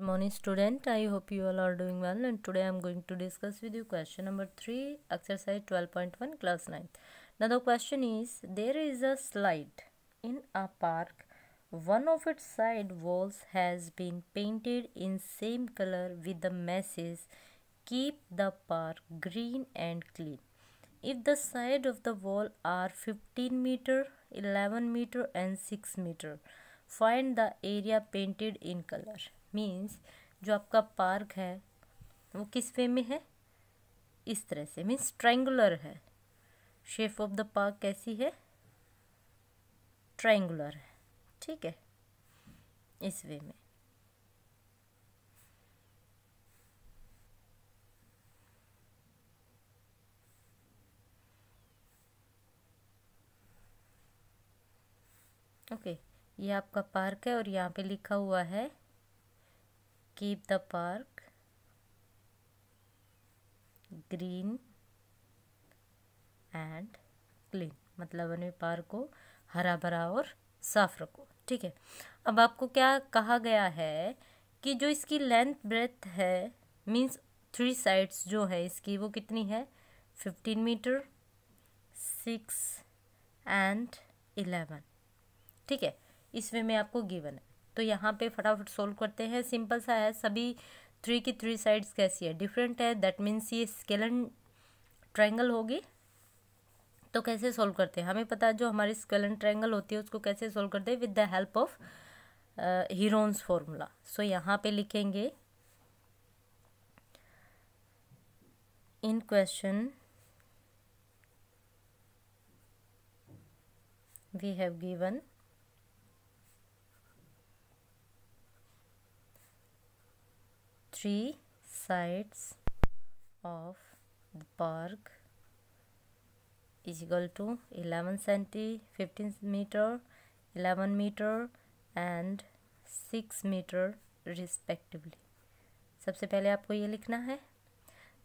good morning student i hope you all are doing well and today i'm going to discuss with you question number 3 exercise 12.1 class 9 now the question is there is a slide in a park one of its side walls has been painted in same color with the message keep the park green and clean if the side of the wall are 15 meter 11 meter and 6 meter find the area painted in color means जो आपका park है वो किस वे में है इस तरह से मीन्स ट्रैंगुलर है शेप ऑफ द पार्क कैसी है ट्रैंगुलर है ठीक है इस वे में ओके okay, ये आपका पार्क है और यहाँ पे लिखा हुआ है keep the park green and clean मतलब अपने पार्क को हरा भरा और साफ रखो ठीक है अब आपको क्या कहा गया है कि जो इसकी लेंथ ब्रेथ है मीन्स थ्री साइड्स जो है इसकी वो कितनी है fifteen metre six and eleven ठीक है इस वे में आपको गिवन है तो यहाँ पे फटाफट सोल्व करते हैं सिंपल सा है सभी थ्री की थ्री साइड्स कैसी है डिफरेंट है दैट मीन्स ये स्केलन ट्राइंगल होगी तो कैसे सोल्व करते हैं हमें पता है जो हमारी स्केलन ट्राइंगल होती है उसको कैसे सोल्व करते हैं with the help of Heron's formula so यहाँ पे लिखेंगे in question we have given three sides of the park is equal to 11 centi 15 meter 11 meter and 6 meter respectively सबसे पहले आपको ये लिखना है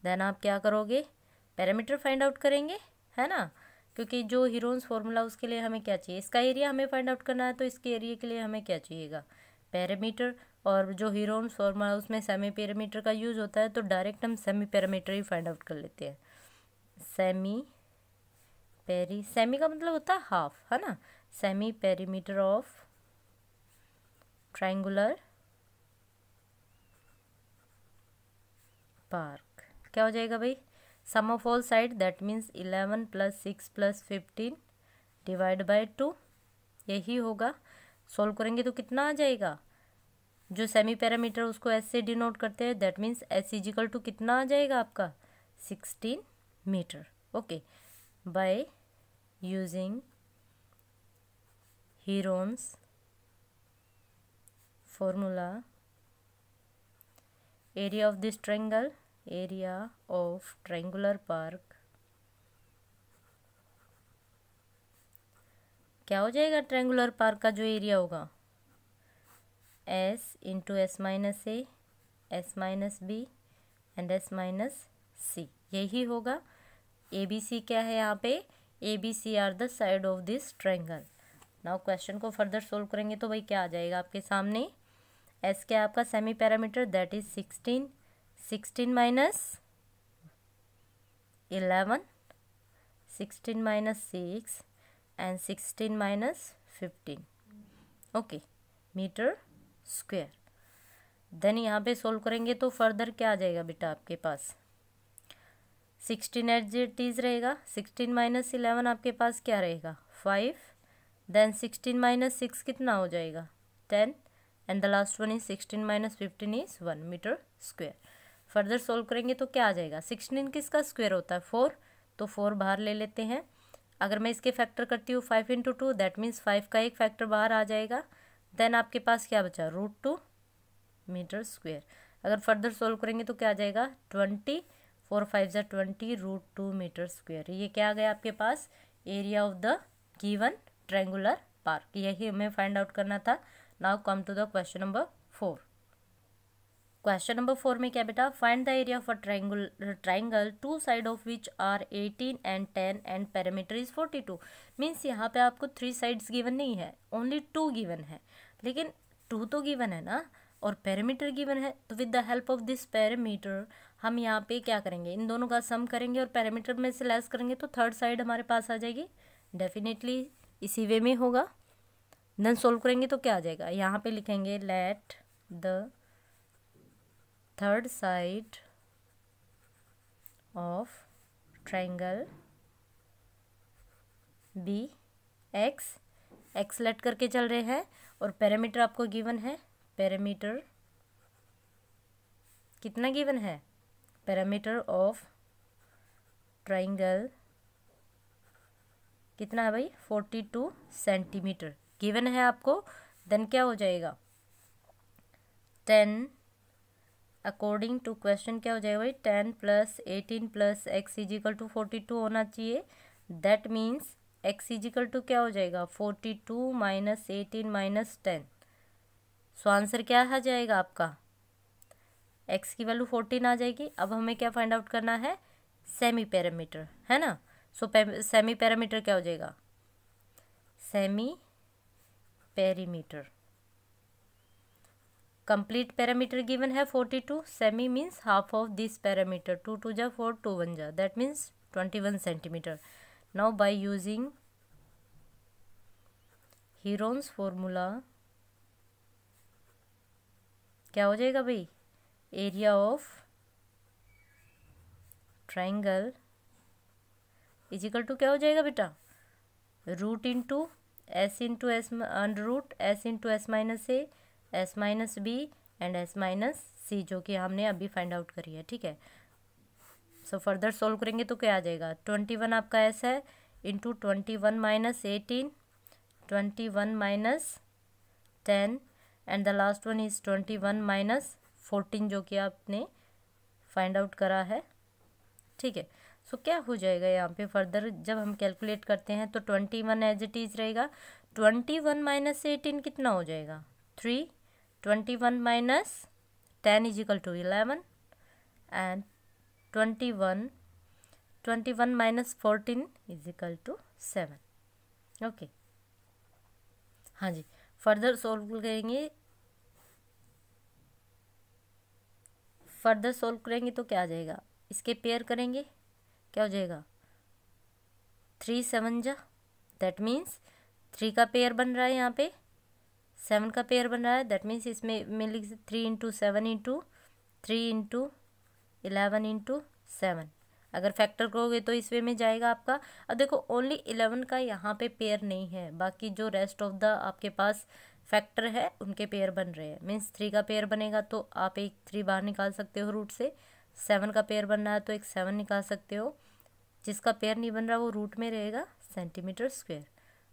देन आप क्या करोगे पैरामीटर फाइंड आउट करेंगे है ना क्योंकि जो हीरोन्स फॉर्मूला उसके लिए हमें क्या चाहिए इसका एरिया हमें फाइंड आउट करना है तो इसके एरिया के लिए हमें क्या चाहिएगा पैरामीटर और जो हीरोम फॉर्मूला उसमें सेमी पैरामीटर का यूज़ होता है तो डायरेक्ट हम सेमी पैरामीटर ही फाइंड आउट कर लेते हैं सेमी पेरी सेमी का मतलब होता है हाफ है ना semi perimeter of triangular park क्या हो जाएगा भाई sum of all side that means eleven plus six plus fifteen divide by two यही होगा सॉल्व करेंगे तो कितना आ जाएगा जो सेमी पैरामीटर उसको एस से डिनोट करते हैं that means S equal to कितना आ जाएगा आपका sixteen metre okay by using Heron's formula area of this triangle area of triangular park क्या हो जाएगा ट्रेंगुलर पार्क का जो एरिया होगा S into S minus A S minus B and S minus C यही होगा ए बी सी क्या है यहाँ पे A B C are the side of this triangle now question को फर्दर सोल्व करेंगे तो भाई क्या आ जाएगा आपके सामने एस क्या आपका semi parameter that is sixteen sixteen minus eleven sixteen minus six and sixteen minus fifteen okay metre square then यहाँ पे सोल्व करेंगे तो फर्दर क्या आ जाएगा बेटा आपके पास सिक्सटीन एट जे इज रहेगा सिक्सटीन माइनस इलेवन आपके पास क्या रहेगा five then sixteen minus six कितना हो जाएगा ten and the last one is sixteen minus fifteen is one metre square further solve करेंगे तो क्या आ जाएगा सिक्सटीन किसका स्क्वेयर होता है फोर तो फोर बाहर ले लेते हैं अगर मैं इसके फैक्टर करती हूँ five into two that means five का एक फैक्टर बाहर आ जाएगा देन आपके पास क्या बचा रूट टू मीटर स्क्वेयर अगर फर्दर सोल्व करेंगे तो क्या आ जाएगा ट्वेंटी फोर फाइव जै twenty root two metre square ये क्या आ गया आपके पास area of the given triangular park यही हमें फाइंड आउट करना था now come to the question number four question number four में क्या बेटा find the area of a triangle triangle two side of which are eighteen and ten and parameter is forty two means यहाँ पे आपको three sides given नहीं है only to given है लेकिन टू तो गिवन है ना और पैरामीटर गिवन है तो with the help of this parameter हम यहाँ पे क्या करेंगे इन दोनों का सम करेंगे और पैरामीटर में से लेस करेंगे तो थर्ड साइड हमारे पास आ जाएगी डेफिनेटली इसी वे में होगा देन सोल्व करेंगे तो क्या आ जाएगा यहाँ पे लिखेंगे let the third side of triangle be x एक्सलेट करके चल रहे हैं और पैरामीटर आपको गिवन है पैरामीटर कितना गिवन है पैरामीटर ऑफ ट्राइंगल कितना है भाई फोर्टी टू सेंटीमीटर गिवन है आपको देन क्या हो जाएगा टेन अकॉर्डिंग टू क्वेश्चन क्या हो जाएगा भाई ten plus eighteen plus x equal to forty two होना चाहिए that means x equal to क्या हो जाएगा forty two minus eighteen minus ten so answer क्या आ जाएगा आपका एक्स की वैल्यू फोर्टीन आ जाएगी अब हमें क्या फाइंड आउट करना है सेमी पैरामीटर है ना सो सेमी पैरामीटर क्या हो जाएगा semi perimeter complete parameter given है forty two semi means half of this parameter two two जा फोर टू वन जा that means twenty one centimetre now by using Heron's formula क्या हो जाएगा भाई area of triangle equal to क्या हो जाएगा बेटा root into S into S under root S into S minus A S minus B and S minus C जो कि हमने अभी फाइंड आउट करी है ठीक है सो फर्दर सॉल्व करेंगे तो क्या आ जाएगा ट्वेंटी वन आपका ऐसा है into twenty one minus eighteen twenty one minus ten and the last one is twenty one minus fourteen जो कि आपने फाइंड आउट करा है ठीक है सो क्या हो जाएगा यहाँ पे फर्दर जब हम कैलकुलेट करते हैं तो twenty one as it is रहेगा ट्वेंटी वन माइनस एटीन कितना हो जाएगा three twenty one minus ten equal to eleven and twenty one twenty one minus fourteen is equal to seven okay हाँ जी फर्दर सोल्व करेंगे further solve करेंगे तो क्या आ जाएगा इसके पेयर करेंगे क्या हो जाएगा थ्री सेवन जा दैट मीन्स थ्री का पेयर बन रहा है यहाँ पे सेवन का पेयर बन रहा है दैट मीन्स इसमें मैं लिख three into seven into three into eleven into seven अगर फैक्टर करोगे तो इस वे में जाएगा आपका अब देखो ओनली इलेवन का यहाँ पे पेयर नहीं है बाकी जो रेस्ट ऑफ द आपके पास फैक्टर है उनके पेयर बन रहे हैं मीन्स थ्री का पेयर बनेगा तो आप एक थ्री बाहर निकाल सकते हो रूट से सेवन का पेयर बन रहा है तो एक सेवन निकाल सकते हो जिसका पेयर नहीं बन रहा वो रूट में रहेगा सेंटीमीटर स्क्वेयर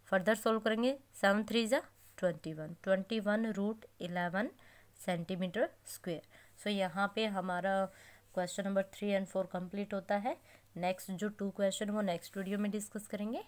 फर्दर सोल्व करेंगे सेवन थ्री ज़ा twenty one twenty one root eleven centimetre square so यहाँ पे हमारा question number three and four complete होता है नेक्स्ट जो टू क्वेश्चन वो नेक्स्ट वीडियो में डिस्कस करेंगे